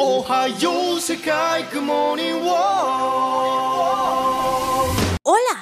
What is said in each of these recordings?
Hola,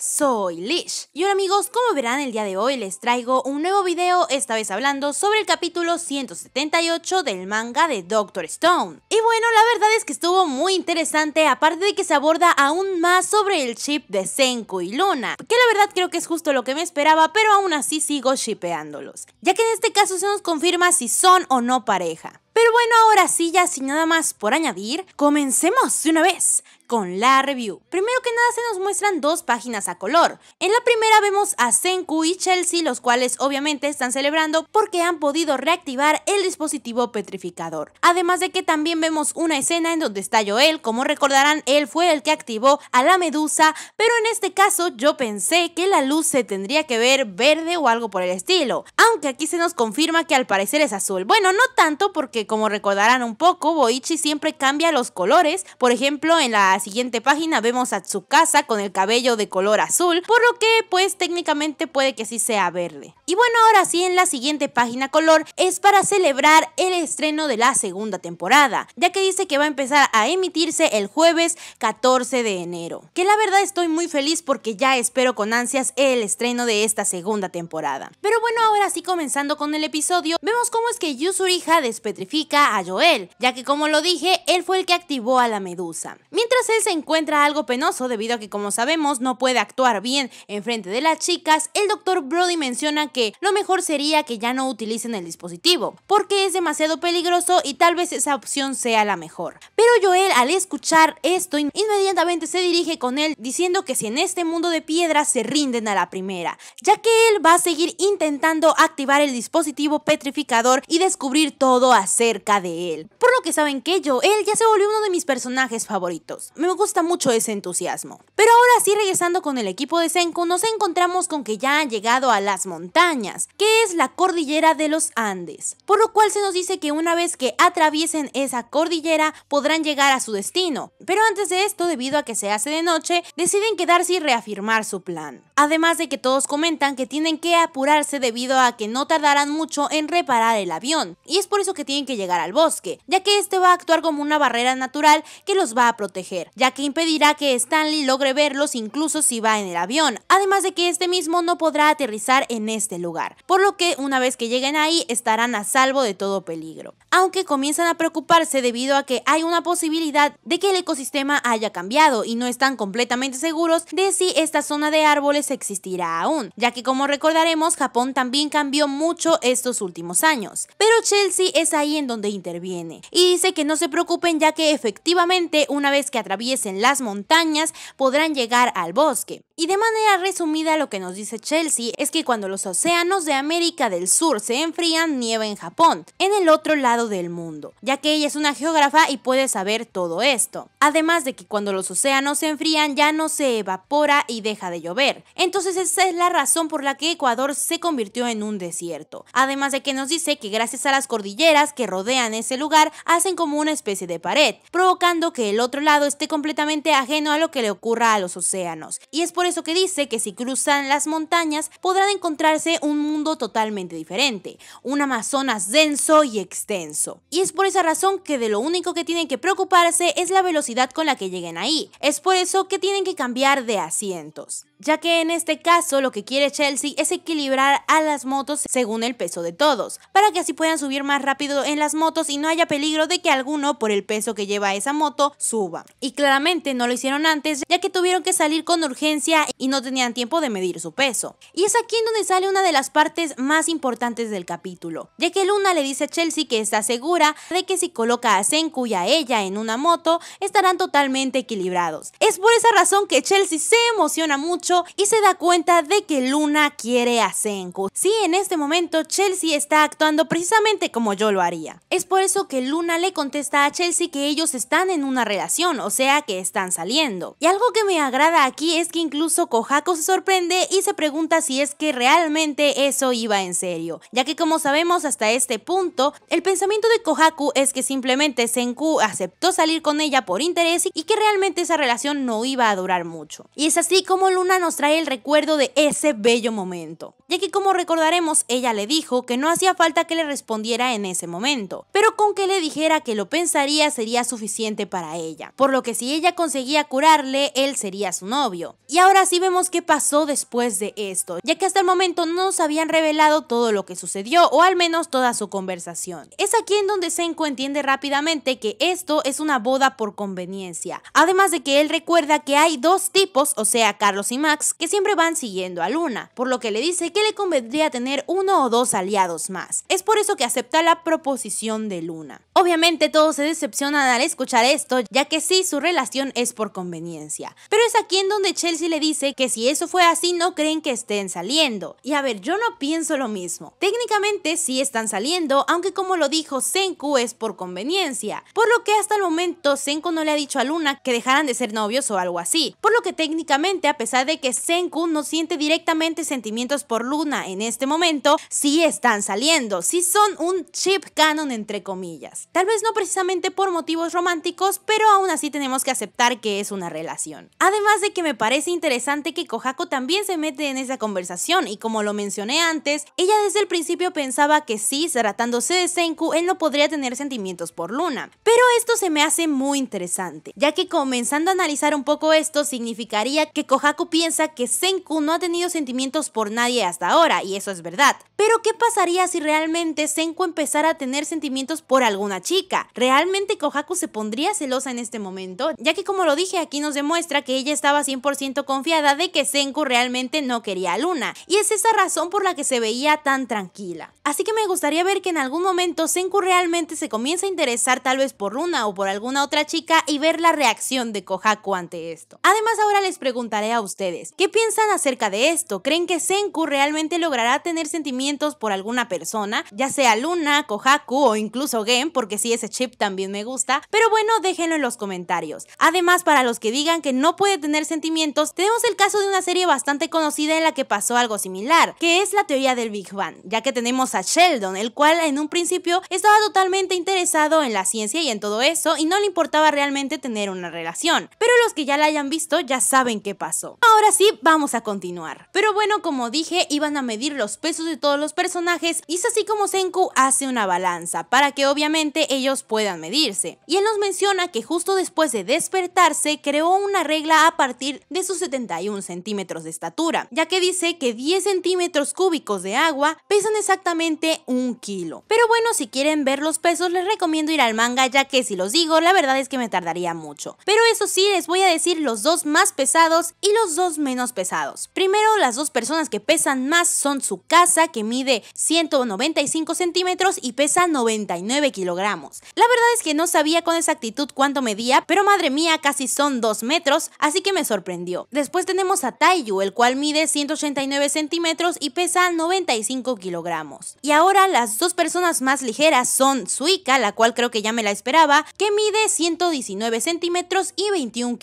soy Lish. Y ahora amigos, como verán el día de hoy les traigo un nuevo video, esta vez hablando sobre el capítulo 178 del manga de Doctor Stone. Y bueno, la verdad es que estuvo muy interesante, aparte de que se aborda aún más sobre el chip de Senku y Luna, que la verdad creo que es justo lo que me esperaba, pero aún así sigo shipeándolos, ya que en este caso se nos confirma si son o no pareja. Pero bueno, ahora sí, ya sin nada más por añadir, comencemos de una vez con la review. Primero que nada se nos muestran dos páginas a color. En la primera vemos a Senku y Chelsea, los cuales obviamente están celebrando porque han podido reactivar el dispositivo petrificador. Además de que también vemos una escena en donde está Joel, como recordarán él fue el que activó a la medusa, pero en este caso yo pensé que la luz se tendría que ver verde o algo por el estilo, aunque aquí se nos confirma que al parecer es azul. Bueno, no tanto porque como recordarán un poco, Boichi siempre cambia los colores. Por ejemplo, en la siguiente página vemos a Tsukasa con el cabello de color azul, por lo que pues técnicamente puede que sí sea verde. Y bueno, ahora sí en la siguiente página color es para celebrar el estreno de la segunda temporada, ya que dice que va a empezar a emitirse el jueves 14 de enero. Que la verdad estoy muy feliz porque ya espero con ansias el estreno de esta segunda temporada. Pero bueno, ahora sí comenzando con el episodio, vemos cómo es que Yusurija despetrifica a Joel, ya que como lo dije, él fue el que activó a la medusa. Mientras él se encuentra algo penoso debido a que como sabemos no puede actuar bien en frente de las chicas, el doctor Brody menciona que lo mejor sería que ya no utilicen el dispositivo, porque es demasiado peligroso y tal vez esa opción sea la mejor. Pero Joel al escuchar esto inmediatamente se dirige con él diciendo que si en este mundo de piedras se rinden a la primera, ya que él va a seguir intentando activar el dispositivo petrificador y descubrir todo así cerca de él. Por lo que saben que yo, él ya se volvió uno de mis personajes favoritos. Me gusta mucho ese entusiasmo. Pero ahora sí, regresando con el equipo de Senku, nos encontramos con que ya han llegado a las montañas, que es la cordillera de los Andes. Por lo cual se nos dice que una vez que atraviesen esa cordillera, podrán llegar a su destino. Pero antes de esto, debido a que se hace de noche, deciden quedarse y reafirmar su plan. Además de que todos comentan que tienen que apurarse debido a que no tardarán mucho en reparar el avión. Y es por eso que tienen que llegar al bosque, ya que este va a actuar como una barrera natural que los va a proteger, ya que impedirá que Stanley logre verlos incluso si va en el avión, además de que este mismo no podrá aterrizar en este lugar, por lo que una vez que lleguen ahí estarán a salvo de todo peligro. Aunque comienzan a preocuparse debido a que hay una posibilidad de que el ecosistema haya cambiado y no están completamente seguros de si esta zona de árboles existirá aún, ya que como recordaremos Japón también cambió mucho estos últimos años. Pero Chelsea es ahí en donde interviene. Y dice que no se preocupen ya que efectivamente una vez que atraviesen las montañas podrán llegar al bosque. Y de manera resumida lo que nos dice Chelsea es que cuando los océanos de América del Sur se enfrían nieva en Japón, en el otro lado del mundo, ya que ella es una geógrafa y puede saber todo esto. Además de que cuando los océanos se enfrían ya no se evapora y deja de llover. Entonces esa es la razón por la que Ecuador se convirtió en un desierto. Además de que nos dice que gracias a las cordilleras que rodean ese lugar hacen como una especie de pared, provocando que el otro lado esté completamente ajeno a lo que le ocurra a los océanos. Y es por eso que dice que si cruzan las montañas podrán encontrarse un mundo totalmente diferente, un Amazonas denso y extenso. Y es por esa razón que de lo único que tienen que preocuparse es la velocidad con la que lleguen ahí. Es por eso que tienen que cambiar de asientos ya que en este caso lo que quiere Chelsea es equilibrar a las motos según el peso de todos, para que así puedan subir más rápido en las motos y no haya peligro de que alguno por el peso que lleva esa moto suba. Y claramente no lo hicieron antes, ya que tuvieron que salir con urgencia y no tenían tiempo de medir su peso. Y es aquí en donde sale una de las partes más importantes del capítulo, ya que Luna le dice a Chelsea que está segura de que si coloca a Senku y a ella en una moto, estarán totalmente equilibrados. Es por esa razón que Chelsea se emociona mucho y se da cuenta de que Luna quiere a Senku. Si en este momento Chelsea está actuando precisamente como yo lo haría. Es por eso que Luna le contesta a Chelsea que ellos están en una relación, o sea que están saliendo. Y algo que me agrada aquí es que incluso Kojaku se sorprende y se pregunta si es que realmente eso iba en serio, ya que como sabemos hasta este punto, el pensamiento de Kohaku es que simplemente Senku aceptó salir con ella por interés y que realmente esa relación no iba a durar mucho. Y es así como Luna nos trae el recuerdo de ese bello momento, ya que como recordaremos, ella le dijo que no hacía falta que le respondiera en ese momento, pero con que le dijera que lo pensaría sería suficiente para ella, por lo que si ella conseguía curarle, él sería su novio. Y ahora sí vemos qué pasó después de esto, ya que hasta el momento no se habían revelado todo lo que sucedió, o al menos toda su conversación. Es aquí en donde Senko entiende rápidamente que esto es una boda por conveniencia, además de que él recuerda recuerda que hay dos tipos, o sea, Carlos y Max, que siempre van siguiendo a Luna, por lo que le dice que le convendría tener uno o dos aliados más. Es por eso que acepta la proposición de Luna. Obviamente todos se decepcionan al escuchar esto, ya que sí, su relación es por conveniencia. Pero es aquí en donde Chelsea le dice que si eso fue así, no creen que estén saliendo. Y a ver, yo no pienso lo mismo. Técnicamente sí están saliendo, aunque como lo dijo Senku es por conveniencia. Por lo que hasta el momento Senku no le ha dicho a Luna que dejaran de ser novios o algo así. Por lo que técnicamente, a pesar de que Senku no siente directamente sentimientos por Luna en este momento, sí están saliendo, sí son un chip canon entre comillas. Tal vez no precisamente por motivos románticos, pero aún así tenemos que aceptar que es una relación. Además de que me parece interesante que Kohaku también se mete en esa conversación y como lo mencioné antes, ella desde el principio pensaba que sí, tratándose de Senku, él no podría tener sentimientos por Luna. Pero esto se me hace muy interesante, ya que comenzando a analizar un poco esto, significaría que Kohaku piensa que Senku no ha tenido sentimientos por nadie hasta ahora, y eso es verdad. Pero ¿qué pasaría si realmente Senku empezara a tener sentimientos por alguna chica? ¿Realmente Kohaku se pondría celosa en este momento? Ya que como lo dije, aquí nos demuestra que ella estaba 100% confiada de que Senku realmente no quería a Luna, y es esa razón por la que se veía tan tranquila. Así que me gustaría ver que en algún momento Senku realmente se comienza a interesar tal vez por Luna o por alguna otra chica y ver la reacción de Kohaku esto. Además, ahora les preguntaré a ustedes, ¿qué piensan acerca de esto? ¿Creen que Senku realmente logrará tener sentimientos por alguna persona? Ya sea Luna, Kohaku o incluso Gen, porque sí, ese chip también me gusta. Pero bueno, déjenlo en los comentarios. Además, para los que digan que no puede tener sentimientos, tenemos el caso de una serie bastante conocida en la que pasó algo similar, que es la teoría del Big Bang, ya que tenemos a Sheldon, el cual en un principio estaba totalmente interesado en la ciencia y en todo eso, y no le importaba realmente tener una relación. Pero los que ya la hayan visto ya saben qué pasó. Ahora sí, vamos a continuar. Pero bueno, como dije, iban a medir los pesos de todos los personajes y es así como Senku hace una balanza para que obviamente ellos puedan medirse. Y él nos menciona que justo después de despertarse creó una regla a partir de sus 71 centímetros de estatura, ya que dice que 10 centímetros cúbicos de agua pesan exactamente un kilo. Pero bueno, si quieren ver los pesos les recomiendo ir al manga ya que si los digo la verdad es que me tardaría mucho. Pero eso sí, les voy a decir los dos más pesados y los dos menos pesados. Primero, las dos personas que pesan más son su casa, que mide 195 centímetros y pesa 99 kilogramos. La verdad es que no sabía con exactitud cuánto medía, pero madre mía, casi son 2 metros, así que me sorprendió. Después tenemos a Taiyu, el cual mide 189 centímetros y pesa 95 kilogramos. Y ahora las dos personas más ligeras son Suika, la cual creo que ya me la esperaba, que mide 119 centímetros y 21 kilogramos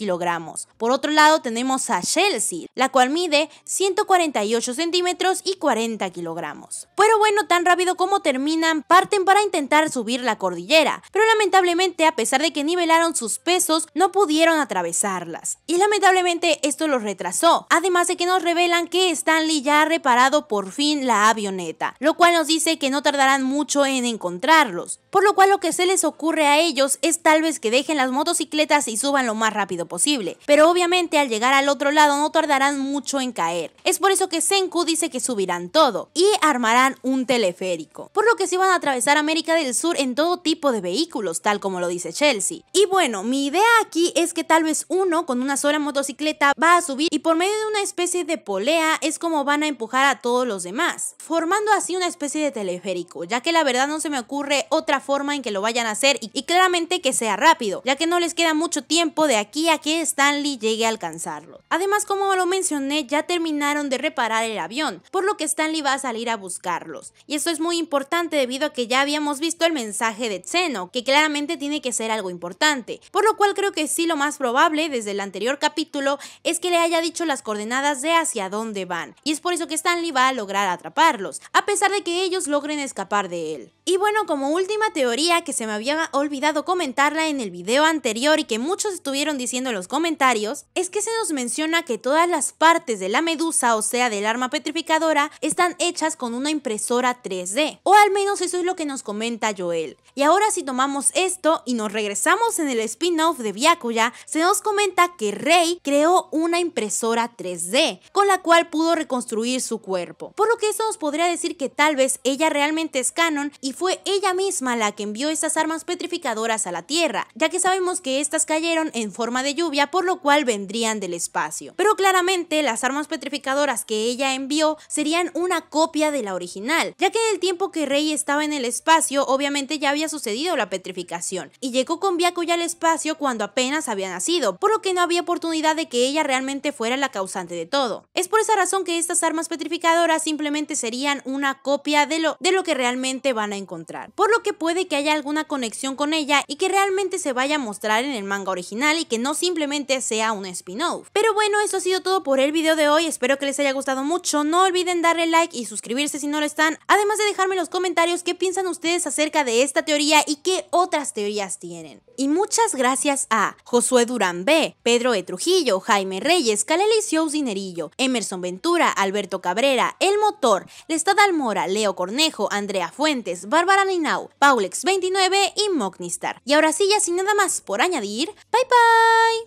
por otro lado tenemos a Chelsea, la cual mide 148 centímetros y 40 kilogramos. Pero bueno, tan rápido como terminan, parten para intentar subir la cordillera, pero lamentablemente a pesar de que nivelaron sus pesos, no pudieron atravesarlas. Y lamentablemente esto los retrasó, además de que nos revelan que Stanley ya ha reparado por fin la avioneta, lo cual nos dice que no tardarán mucho en encontrarlos, por lo cual lo que se les ocurre a ellos es tal vez que dejen las motocicletas y suban lo más rápido posible, pero obviamente al llegar al otro lado no tardarán mucho en caer. Es por eso que Senku dice que subirán todo y armarán un teleférico, por lo que se van a atravesar América del Sur en todo tipo de vehículos, tal como lo dice Chelsea. Y bueno, mi idea aquí es que tal vez uno con una sola motocicleta va a subir y por medio de una especie de polea es como van a empujar a todos los demás, formando así una especie de teleférico, ya que la verdad no se me ocurre otra forma en que lo vayan a hacer y claramente que sea rápido, ya que no les queda mucho tiempo de aquí a que Stanley llegue a alcanzarlo. Además, como lo mencioné, ya terminaron de reparar el avión, por lo que Stanley va a salir a buscarlos. Y esto es muy importante debido a que ya habíamos visto el mensaje de Zeno, que claramente tiene que ser algo importante, por lo cual creo que sí lo más probable desde el anterior capítulo es que le haya dicho las coordenadas de hacia dónde van, y es por eso que Stanley va a lograr atraparlos, a pesar de que ellos logren escapar de él. Y bueno, como última teoría que se me había olvidado comentarla en el video anterior y que muchos estuvieron diciendo en los comentarios, es que se nos menciona que todas las partes de la medusa, o sea, del arma petrificadora, están hechas con una impresora 3D. O al menos eso es lo que nos comenta Joel. Y ahora si tomamos esto y nos regresamos en el spin-off de Byakuya, se nos comenta que Rey creó una impresora 3D, con la cual pudo reconstruir su cuerpo. Por lo que eso nos podría decir que tal vez ella realmente es canon y fue ella misma la que envió esas armas petrificadoras a la Tierra, ya que sabemos que estas cayeron en forma de lluvia, por lo cual vendrían del espacio. Pero claramente las armas petrificadoras que ella envió serían una copia de la original, ya que en el tiempo que Rey estaba en el espacio, obviamente ya había sucedido la petrificación, y llegó con Byakuya al espacio cuando apenas había nacido, por lo que no había oportunidad de que ella realmente fuera la causante de todo. Es por esa razón que estas armas petrificadoras simplemente serían una copia de lo, de lo que realmente van a encontrar, por lo que puede que haya alguna conexión con ella y que realmente se vaya a mostrar en el manga original y que no siempre simplemente sea un spin-off. Pero bueno, eso ha sido todo por el video de hoy, espero que les haya gustado mucho, no olviden darle like y suscribirse si no lo están, además de dejarme en los comentarios qué piensan ustedes acerca de esta teoría y qué otras teorías tienen. Y muchas gracias a Josué Durán B, Pedro E. Trujillo, Jaime Reyes, Kaleli Dinerillo, Emerson Ventura, Alberto Cabrera, El Motor, Lestad Almora, Leo Cornejo, Andrea Fuentes, Bárbara Ninau, Paulex29 y Mognistar. Y ahora sí, ya sin nada más por añadir, bye bye.